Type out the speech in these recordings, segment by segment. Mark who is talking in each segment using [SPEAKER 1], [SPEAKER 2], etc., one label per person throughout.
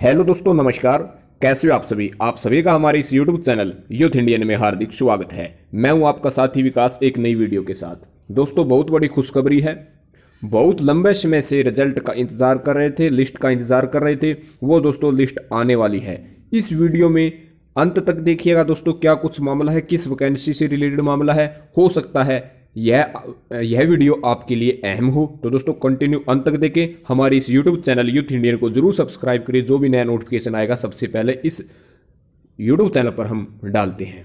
[SPEAKER 1] hello दोस्तों नमस्कार कैसे हो आप सभी आप सभी का हमारे इस यूट्यूब चैनल यूथ इंडियन में हार्दिक स्वागत है मैं हूं आपका साथी विकास एक नई वीडियो के साथ दोस्तों बहुत बड़ी खुशखबरी है बहुत लंबे समय से रिजल्ट का इंतजार कर रहे थे लिस्ट का इंतजार कर रहे थे वो दोस्तों लिस्ट आने वाली है इस वीडियो में अंत तक देखिएगा दोस्तों क्या कुछ मामला है किस वैकेंसी से रिलेटेड मामला है हो सकता है यह यह वीडियो आपके लिए अहम हो तो दोस्तों कंटिन्यू अंत तक देखें हमारे इस यूट्यूब चैनल यूथ इंडियन को जरूर सब्सक्राइब करें जो भी नया नोटिफिकेशन आएगा सबसे पहले इस यूट्यूब चैनल पर हम डालते हैं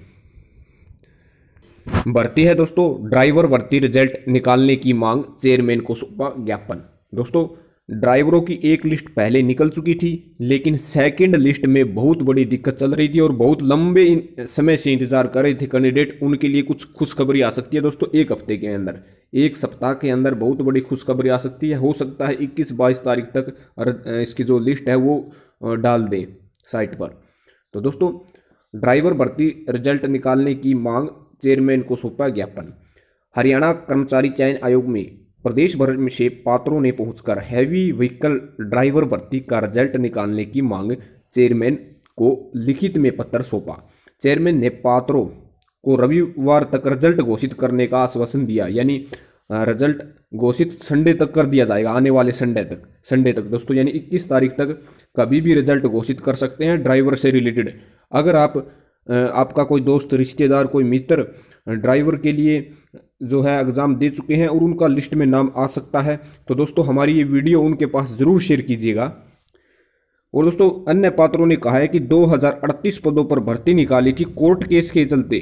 [SPEAKER 1] बढ़ती है दोस्तों ड्राइवर भर्ती रिजल्ट निकालने की मांग चेयरमैन को सौंपा ज्ञापन दोस्तों ड्राइवरों की एक लिस्ट पहले निकल चुकी थी लेकिन सेकंड लिस्ट में बहुत बड़ी दिक्कत चल रही थी और बहुत लंबे समय से इंतजार कर रहे थे कैंडिडेट उनके लिए कुछ खुशखबरी आ सकती है दोस्तों एक हफ्ते के अंदर एक सप्ताह के अंदर बहुत बड़ी खुशखबरी आ सकती है हो सकता है 21-22 तारीख तक इसकी जो लिस्ट है वो डाल दें साइट पर तो दोस्तों ड्राइवर भर्ती रिजल्ट निकालने की मांग चेयरमैन को सौंपा ज्ञापन हरियाणा कर्मचारी चयन आयोग में प्रदेश भर में से पात्रों ने पहुंचकर हैवी व्हीकल ड्राइवर भर्ती का रिजल्ट निकालने की मांग चेयरमैन को लिखित में पत्र सौंपा चेयरमैन ने पात्रों को रविवार तक रिजल्ट घोषित करने का आश्वासन दिया यानी रिजल्ट घोषित संडे तक कर दिया जाएगा आने वाले संडे तक संडे तक दोस्तों यानी 21 तारीख तक कभी भी रिजल्ट घोषित कर सकते हैं ड्राइवर से रिलेटेड अगर आप आपका कोई दोस्त रिश्तेदार कोई मित्र ड्राइवर के लिए जो है एग्ज़ाम दे चुके हैं और उनका लिस्ट में नाम आ सकता है तो दोस्तों हमारी ये वीडियो उनके पास ज़रूर शेयर कीजिएगा और दोस्तों अन्य पात्रों ने कहा है कि 2038 पदों पर भर्ती निकाली थी कोर्ट केस के चलते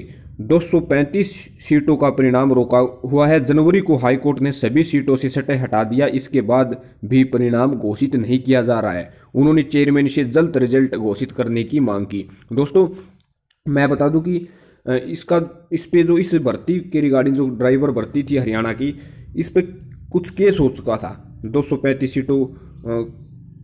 [SPEAKER 1] 235 सीटों का परिणाम रोका हुआ है जनवरी को हाईकोर्ट ने सभी सीटों से सटे हटा दिया इसके बाद भी परिणाम घोषित नहीं किया जा रहा है उन्होंने चेयरमैन से जल्द रिजल्ट घोषित करने की मांग की दोस्तों मैं बता दूं कि इसका इस पे जो इस भर्ती के रिगार्डिंग जो ड्राइवर भर्ती थी हरियाणा की इस पर कुछ केस हो चुका था दो सीटों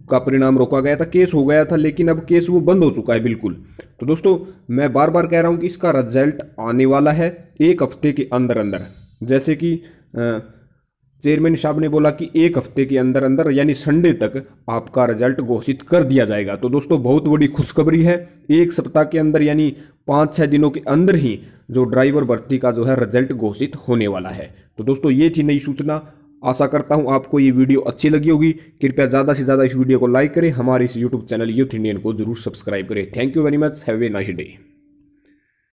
[SPEAKER 1] का परिणाम रोका गया था केस हो गया था लेकिन अब केस वो बंद हो चुका है बिल्कुल तो दोस्तों मैं बार बार कह रहा हूँ कि इसका रिजल्ट आने वाला है एक हफ्ते के अंदर अंदर जैसे कि चेयरमैन साहब ने बोला कि एक हफ्ते के अंदर अंदर यानी संडे तक आपका रिजल्ट घोषित कर दिया जाएगा तो दोस्तों बहुत बड़ी खुशखबरी है एक सप्ताह के अंदर यानी पाँच छः दिनों के अंदर ही जो ड्राइवर भर्ती का जो है रिजल्ट घोषित होने वाला है तो दोस्तों ये थी नई सूचना आशा करता हूँ आपको ये वीडियो अच्छी लगी होगी कृपया ज़्यादा से ज़्यादा इस वीडियो को लाइक करें हमारे इस यूट्यूब चैनल यूथ इंडियन को जरूर सब्सक्राइब करें thank you very much have a nice day